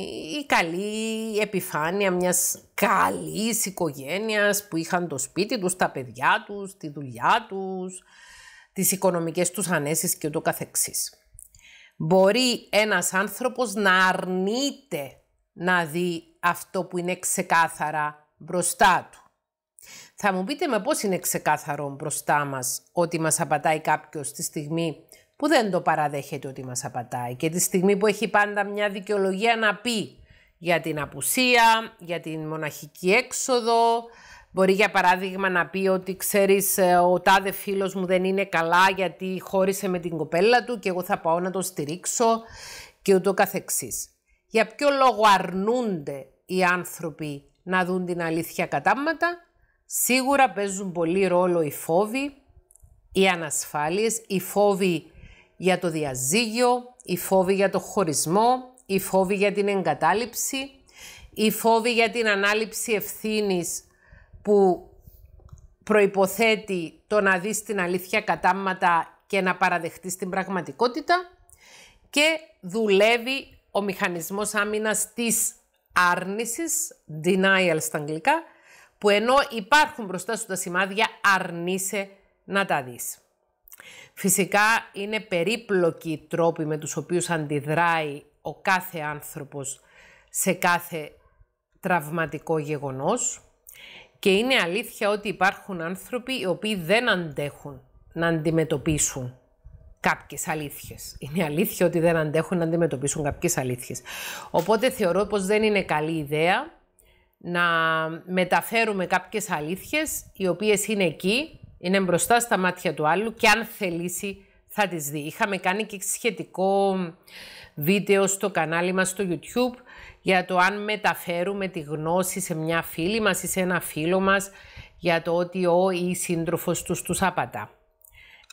η καλή επιφάνεια μιας καλής οικογένειας που είχαν το σπίτι τους, τα παιδιά τους, τη δουλειά τους, τις οικονομικές τους ανέσεις και ούτω καθεξής. Μπορεί ένας άνθρωπος να αρνείται να δει αυτό που είναι ξεκάθαρα μπροστά του. Θα μου πείτε με πώς είναι ξεκάθαρο μπροστά μας ότι μας απατάει κάποιος τη στιγμή που δεν το παραδέχεται ότι μας απατάει και τη στιγμή που έχει πάντα μια δικαιολογία να πει για την απουσία, για την μοναχική έξοδο, Μπορεί για παράδειγμα να πει ότι ξέρεις ε, ο τάδε φίλος μου δεν είναι καλά γιατί χώρισε με την κοπέλα του και εγώ θα πάω να τον στηρίξω και ούτω καθεξής. Για ποιο λόγο αρνούνται οι άνθρωποι να δουν την αλήθεια κατάματα. Σίγουρα παίζουν πολύ ρόλο οι φόβοι, οι ανασφάλειες, οι φόβοι για το διαζύγιο, η φόβοι για το χωρισμό, η φόβοι για την εγκατάλειψη, η φόβοι για την ανάληψη ευθύνης που προϋποθέτει το να δεις την αλήθεια κατάματα και να παραδεχτείς την πραγματικότητα και δουλεύει ο μηχανισμός άμυνας της άρνησης, denial στα αγγλικά, που ενώ υπάρχουν μπροστά σου τα σημάδια αρνείσαι να τα δεις. Φυσικά είναι περίπλοκοι οι τρόποι με τους οποίους αντιδράει ο κάθε άνθρωπος σε κάθε τραυματικό γεγονός και είναι αλήθεια ότι υπάρχουν άνθρωποι οι οποίοι δεν αντέχουν να αντιμετωπίσουν κάποιες αλήθειες. Είναι αλήθεια ότι δεν αντέχουν να αντιμετωπίσουν κάποιες αλήθειες. Οπότε θεωρώ πως δεν είναι καλή ιδέα να μεταφέρουμε κάποιες αλήθειες οι οποίες είναι εκεί είναι μπροστά στα μάτια του άλλου και αν θελήσει θα τις δει. Είχαμε κάνει και σχετικό βίντεο στο κανάλι μας στο YouTube για το αν μεταφέρουμε τη γνώση σε μια φίλη μας ή σε ένα φίλο μας για το ότι ο ή η σύντροφος τους τους απατά.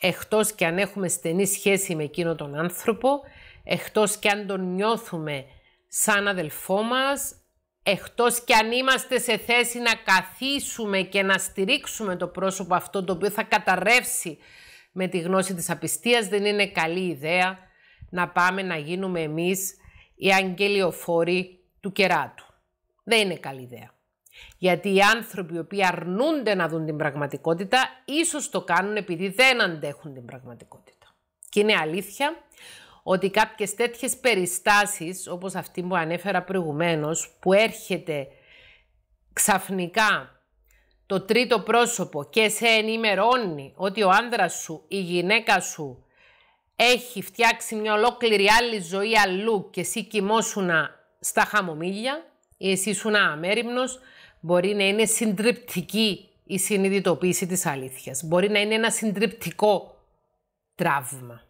Εκτός και αν έχουμε στενή σχέση με εκείνο τον άνθρωπο, εκτός και αν τον νιώθουμε σαν αδελφό μας, εκτός κι αν είμαστε σε θέση να καθίσουμε και να στηρίξουμε το πρόσωπο αυτό το οποίο θα καταρρεύσει με τη γνώση της απιστίας, δεν είναι καλή ιδέα να πάμε να γίνουμε εμείς οι αγγελιοφόροι του κεράτου. Δεν είναι καλή ιδέα. Γιατί οι άνθρωποι οι οποίοι αρνούνται να δουν την πραγματικότητα, ίσως το κάνουν επειδή δεν αντέχουν την πραγματικότητα. Και είναι αλήθεια ότι κάποιες τέτοιες περιστάσεις, όπως αυτή που ανέφερα προηγουμένως, που έρχεται ξαφνικά το τρίτο πρόσωπο και σε ενημερώνει ότι ο άνδρας σου, η γυναίκα σου, έχει φτιάξει μια ολόκληρη άλλη ζωή αλλού και εσύ κοιμόσουνα στα χαμομήλια, η συνειδητοποίηση της αλήθειας. Μπορεί να είναι ένα συντριπτικό τραύμα.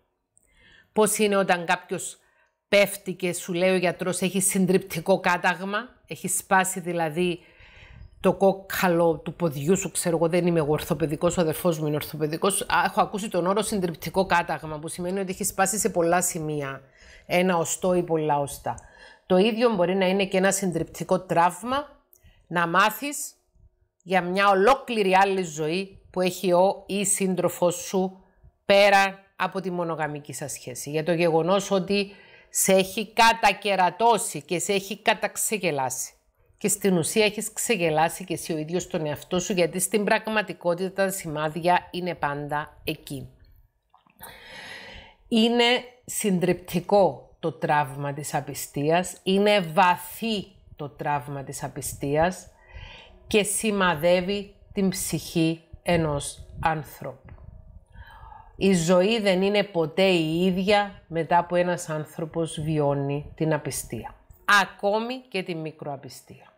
Πώς είναι όταν κάποιος πέφτει και σου λέει ο γιατρός έχεις συντριπτικό κάταγμα, έχεις σπάσει δηλαδή το κόκκαλο του ποδιού σου, ξέρω εγώ, δεν είμαι εγώ ορθοπαιδικός, ο αδερφός μου είναι ορθοπαιδικός. Έχω ακούσει τον όρο συντριπτικό κάταγμα, που σημαίνει ότι έχεις σπάσει σε πολλά σημεία. Ένα οστό ή πολλά οστά. Το ίδιο μπορεί να είναι και ένα συντριπτικό τραύμα, να μάθεις για μια ολόκληρη άλλη ζωή που έχει ο ή σύντροφό σου πέρα από τη μονογαμική σας σχέση. Για το γεγονός ότι σε έχει κατακερατώσει και σε έχει καταξεγελάσει. Και στην ουσία έχεις ξεγελάσει και εσύ ο ίδιος τον εαυτό σου, γιατί στην πραγματικότητα τα σημάδια είναι πάντα εκεί. Είναι συντριπτικό το τραύμα της απιστίας, είναι βαθύ το τραύμα της απιστίας και σημαδεύει την ψυχή ενός άνθρωπου. Η ζωή δεν είναι ποτέ η ίδια μετά που ένας άνθρωπος βιώνει την απιστία. Ακόμη και την μικροαπιστία.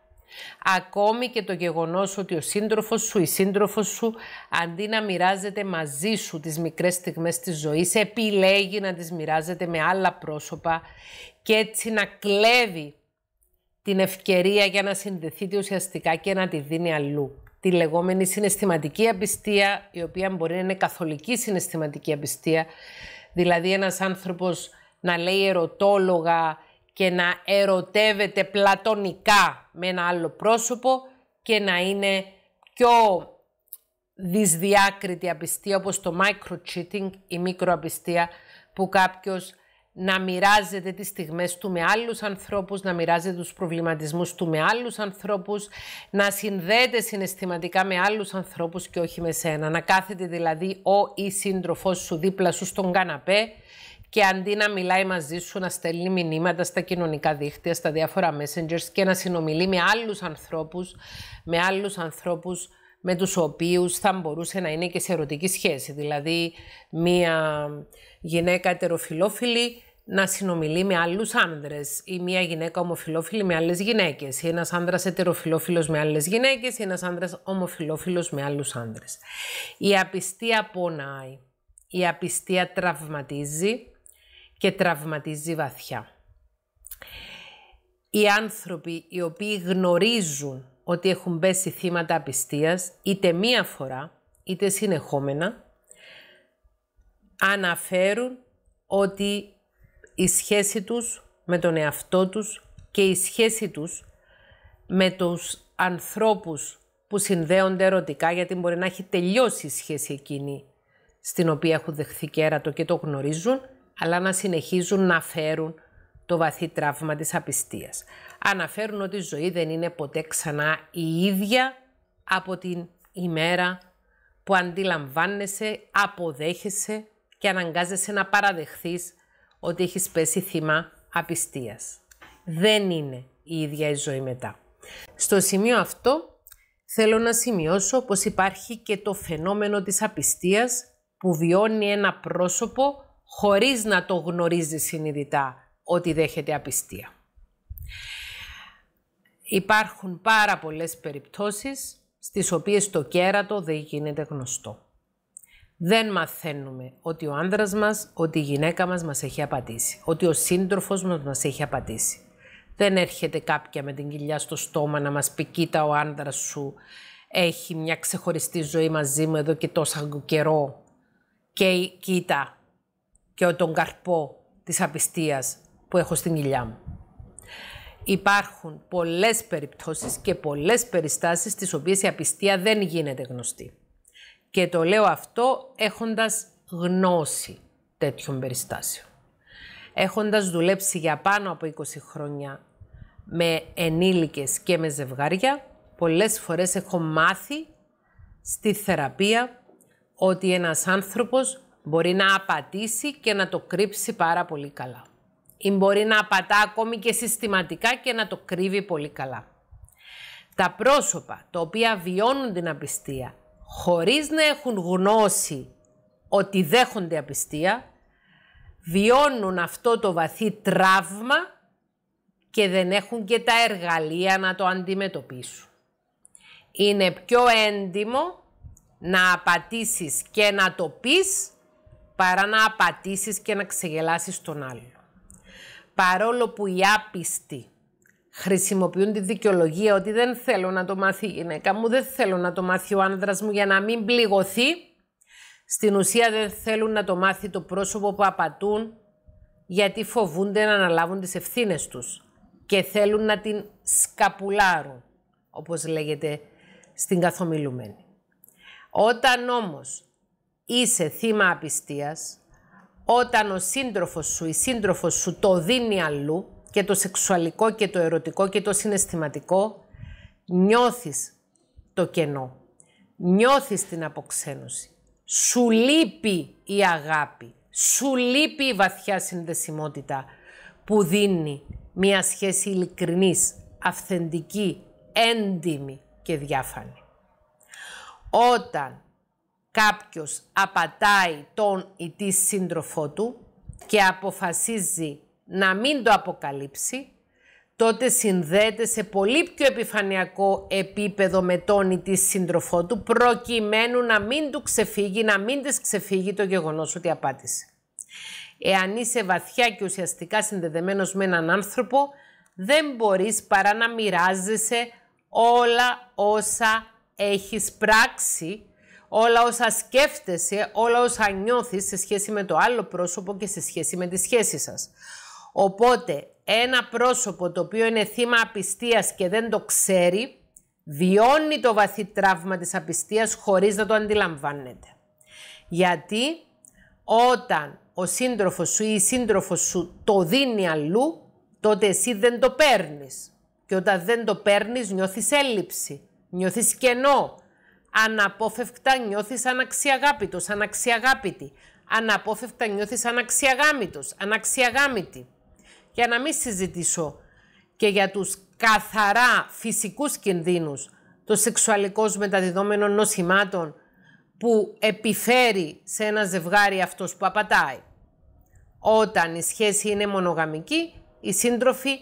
Ακόμη και το γεγονός ότι ο σύντροφος σου, η σύντροφος σου, αντί να μοιράζεται μαζί σου τις μικρές στιγμές της ζωής, επιλέγει να τις μοιράζεται με άλλα πρόσωπα και έτσι να κλέβει την ευκαιρία για να συνδεθείτε ουσιαστικά και να τη δίνει αλλού τη λεγόμενη συναισθηματική απιστία, η οποία μπορεί να είναι καθολική συναισθηματική απιστία, δηλαδή ένας άνθρωπος να λέει ερωτόλογα και να ερωτεύεται πλατωνικά με ένα άλλο πρόσωπο και να είναι πιο δυσδιάκριτη απιστία όπως το micro-cheating, η μικροαπιστία που κάποιος να μοιράζεται τις στιγμές του με άλλους ανθρώπους, να μοιράζεται τους προβληματισμούς του με άλλους ανθρώπους, να συνδέεται συναισθηματικά με άλλους ανθρώπους και όχι με σένα. Να κάθεται δηλαδή ο ή σύντροφός σου δίπλα σου στον καναπέ και αντί να μιλάει μαζί σου, να στέλνει μηνύματα στα κοινωνικά δίχτυα, στα διάφορα messengers και να συνομιλεί με άλλους ανθρώπους, με άλλους ανθρώπους με τους οποίους θα μπορούσε να είναι και σε ερωτική σχέση. Δηλαδή, μία γυναίκα ετεροφιλόφιλη να συνομιλεί με άλλους άνδρες ή μια γυναίκα ομοφιλόφιλη με άλλες γυναίκες ή ένας άνδρας ετεροφιλόφιλος με άλλες γυναίκες ή ένας άνδρας ομοφιλόφιλος με άλλους άνδρες. Η απιστία πονάει, η απιστία τραυματίζει και τραυματίζει βαθιά. Οι άνθρωποι οι οποίοι γνωρίζουν ότι έχουν πέσει θύματα απιστίας είτε μία φορά είτε συνεχόμενα αναφέρουν ότι η σχέση τους με τον εαυτό τους και η σχέση τους με τους ανθρώπους που συνδέονται ερωτικά, γιατί μπορεί να έχει τελειώσει η σχέση εκείνη στην οποία έχουν δεχθεί κέρατο και το γνωρίζουν, αλλά να συνεχίζουν να φέρουν το βαθύ τραύμα της απιστίας. Αναφέρουν ότι η ζωή δεν είναι ποτέ ξανά η ίδια από την ημέρα που αντιλαμβάνεσαι, αποδέχεσαι και αναγκάζεσαι να παραδεχθείς ότι έχεις πέσει θύμα απιστίας. Δεν είναι η ίδια η ζωή μετά. Στο σημείο αυτό θέλω να σημειώσω πως υπάρχει και το φαινόμενο της απιστίας που βιώνει ένα πρόσωπο χωρίς να το γνωρίζει συνειδητά ότι δέχεται απιστία. Υπάρχουν πάρα πολλές περιπτώσεις στις οποίες το κέρατο δεν γίνεται γνωστό δεν μαθαίνουμε ότι ο άνδρας μας, ότι η γυναίκα μας μας έχει απατήσει. Ότι ο σύντροφος μας μας έχει απατήσει. Δεν έρχεται κάποια με την κοιλιά στο στόμα να μας πει κοίτα ο άνδρας σου έχει μια ξεχωριστή ζωή μαζί μου εδώ και τόσα καιρό και κοίτα και τον καρπό της απιστίας που έχω στην κοιλιά μου. Υπάρχουν πολλές περιπτώσεις και πολλές περιστάσεις στις οποίες η απιστία δεν γίνεται γνωστή. Και το λέω αυτό έχοντας γνώση τέτοιων περιστάσεων. Έχοντας δουλέψει για πάνω από 20 χρόνια με ενήλικες και με ζευγάρια, πολλές φορές έχω μάθει στη θεραπεία ότι ένας άνθρωπος μπορεί να απατήσει και να το κρύψει πάρα πολύ καλά. Ή μπορεί να απατά ακόμη και συστηματικά και να το κρύβει πολύ καλά. Τα πρόσωπα τα οποία βιώνουν την απιστία χωρίς να έχουν γνώση ότι δέχονται απιστία, βιώνουν αυτό το βαθύ τραύμα και δεν έχουν και τα εργαλεία να το αντιμετωπίσουν. Είναι πιο έντιμο να απατήσεις και να το πεις, παρά να απατήσεις και να ξεγελάσεις τον άλλο. Παρόλο που οι άπιστοι χρησιμοποιούν τη δικαιολογία ότι δεν θέλω να το μάθει η γυναίκα μου, δεν θέλω να το μάθει ο άνδρας μου για να μην πληγωθεί. Στην ουσία δεν θέλουν να το μάθει το πρόσωπο που απατούν γιατί φοβούνται να αναλάβουν τις ευθύνες τους και θέλουν να την σκαπουλάρουν, όπως λέγεται στην καθομιλουμένη. Όταν όμως είσαι θύμα απιστίας, όταν ο σύντροφος σου, η σύντροφος σου το δίνει αλλού, και το σεξουαλικό και το ερωτικό και το συναισθηματικό, νιώθεις το κενό. Νιώθεις την αποξένωση. Σου λείπει η αγάπη. Σου λείπει η βαθιά συνδεσιμότητα που δίνει μια σχέση ειλικρινής, αυθεντική, έντιμη και διάφανη. Όταν κάποιος απατάει τον ή τη σύντροφό του και αποφασίζει να μην το αποκαλύψει, τότε συνδέεται σε πολύ πιο επιφανειακό επίπεδο με τον ή τη σύντροφό του, προκειμένου να μην του ξεφύγει, να μην της ξεφύγει το γεγονός ότι απάτησε. Εάν είσαι βαθιά και ουσιαστικά συνδεδεμένος με έναν άνθρωπο, δεν μπορείς παρά να μοιράζεσαι όλα όσα έχεις πράξει, όλα όσα σκέφτεσαι, όλα όσα νιώθεις σε σχέση με το άλλο πρόσωπο και σε σχέση με τη σχέση σας. Οπότε ένα πρόσωπο το οποίο είναι θύμα απιστίας και δεν το ξέρει, βιώνει το βαθύ τραύμα της απιστίας χωρίς να το αντιλαμβάνεται. Γιατί όταν ο σύντροφος σου ή η σύντροφος σου το δίνει αλλού, τότε εσύ δεν το παίρνεις. Και όταν δεν το παίρνεις νιώθεις έλλειψη, νιώθεις κενό. Αναπόφευκτα νιώθεις αναξιαγάπητος, αναξιαγάπητη. Αναπόφευκτα νιώθεις αναξιαγάμητος, αναξιαγάμητη για να μην συζητήσω και για τους καθαρά φυσικούς κινδύνους των σεξουαλικώς μεταδιδόμενων νοσημάτων που επιφέρει σε ένα ζευγάρι αυτός που απατάει. Όταν η σχέση είναι μονογαμική, οι σύντροφοι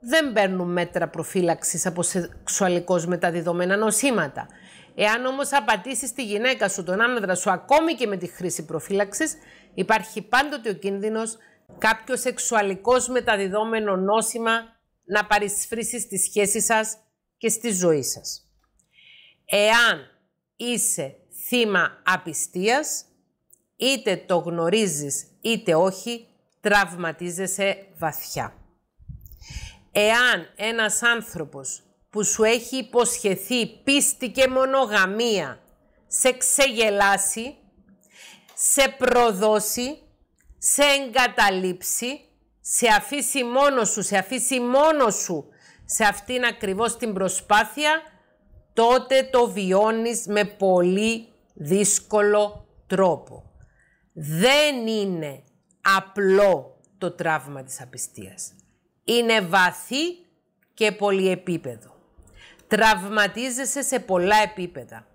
δεν παίρνουν μέτρα προφύλαξης από σεξουαλικώς μεταδιδόμενα νοσήματα. Εάν όμως απατήσεις τη γυναίκα σου, τον άνδρα σου, ακόμη και με τη χρήση προφύλαξης, υπάρχει πάντοτε ο κίνδυνος κάποιος σεξουαλικός μεταδιδόμενο νόσημα να παρισφρήσει στη σχέση σας και στη ζωή σας. Εάν είσαι θύμα απιστίας, είτε το γνωρίζεις είτε όχι, τραυματίζεσαι βαθιά. Εάν ένας άνθρωπος που σου έχει υποσχεθεί πίστη και μονογαμία, σε ξεγελάσει, σε προδώσει σε εγκαταλείψει, σε αφήσει μόνος σου, σε αφήσει μόνος σου σε αυτήν ακριβώς την προσπάθεια, τότε το βιώνεις με πολύ δύσκολο τρόπο. Δεν είναι απλό το τραύμα της απιστίας. Είναι βαθύ και πολυεπίπεδο. Τραυματίζεσαι σε πολλά επίπεδα.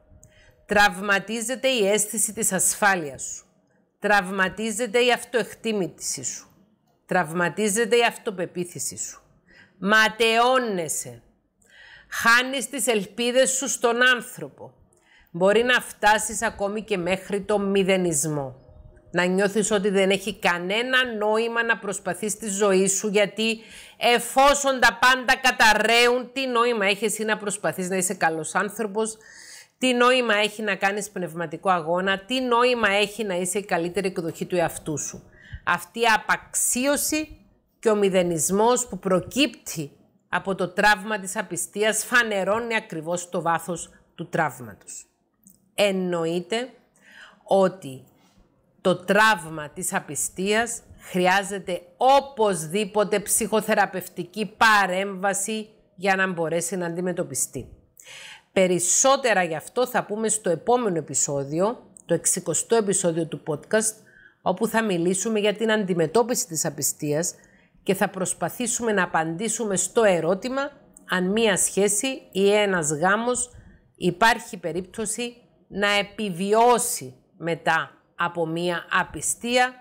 Τραυματίζεται η αίσθηση της ασφάλειας σου. Τραυματίζεται η αυτοεκτίμητησή σου. Τραυματίζεται η αυτοπεποίθησή σου. Ματαιώνεσαι. Χάνεις τις ελπίδες σου στον άνθρωπο. Μπορεί να φτάσεις ακόμη και μέχρι το μηδενισμό. Να νιώθεις ότι δεν έχει κανένα νόημα να προσπαθείς τη ζωή σου γιατί εφόσον τα πάντα καταραίουν, τι νόημα έχεις εσύ να προσπαθείς να είσαι καλός άνθρωπος, τι νόημα έχει να κάνεις πνευματικό αγώνα, τι νόημα έχει να είσαι η καλύτερη εκδοχή του εαυτού σου. Αυτή η απαξίωση και ο μηδενισμός που προκύπτει από το τραύμα της απιστίας φανερώνει ακριβώς το βάθος του τραύματος. Εννοείται ότι το τραύμα της απιστίας χρειάζεται οπωσδήποτε ψυχοθεραπευτική παρέμβαση για να μπορέσει να αντιμετωπιστεί. Περισσότερα γι' αυτό θα πούμε στο επόμενο επεισόδιο, το 60ο επεισόδιο του podcast, όπου θα μιλήσουμε για την αντιμετώπιση της απιστίας και θα προσπαθήσουμε να απαντήσουμε στο ερώτημα αν μία σχέση ή ένας γάμος υπάρχει περίπτωση να επιβιώσει μετά από μία απιστία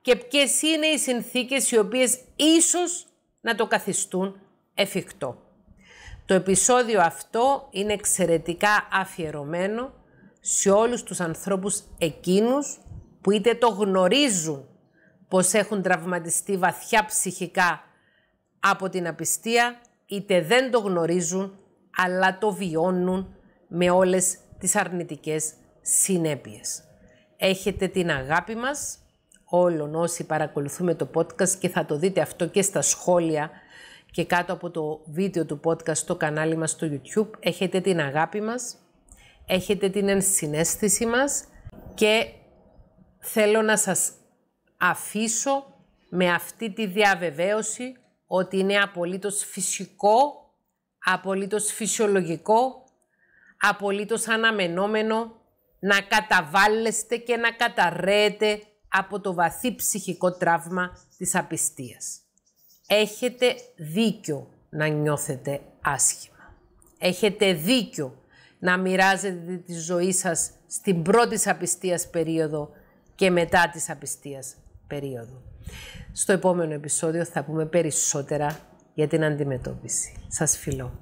και ποιες είναι οι συνθήκες οι οποίες ίσως να το καθιστούν εφικτό. Το επεισόδιο αυτό είναι εξαιρετικά αφιερωμένο σε όλους τους ανθρώπους εκείνους που είτε το γνωρίζουν πως έχουν τραυματιστεί βαθιά ψυχικά από την απιστία, είτε δεν το γνωρίζουν, αλλά το βιώνουν με όλες τις αρνητικές συνέπειες. Έχετε την αγάπη μας, όλων όσοι παρακολουθούμε το podcast και θα το δείτε αυτό και στα σχόλια και κάτω από το βίντεο του podcast στο κανάλι μας στο YouTube έχετε την αγάπη μας, έχετε την ενσυναίσθηση μας και θέλω να σας αφήσω με αυτή τη διαβεβαίωση ότι είναι απολύτως φυσικό, απολύτως φυσιολογικό, απολύτως αναμενόμενο να καταβάλλεστε και να καταραίετε από το βαθύ ψυχικό τραύμα της απιστίας έχετε δίκιο να νιώθετε άσχημα. Έχετε δίκιο να μοιράζετε τη ζωή σας στην πρώτη απιστίας περίοδο και μετά της απιστίας περίοδο. Στο επόμενο επεισόδιο θα πούμε περισσότερα για την αντιμετώπιση. Σας φιλώ.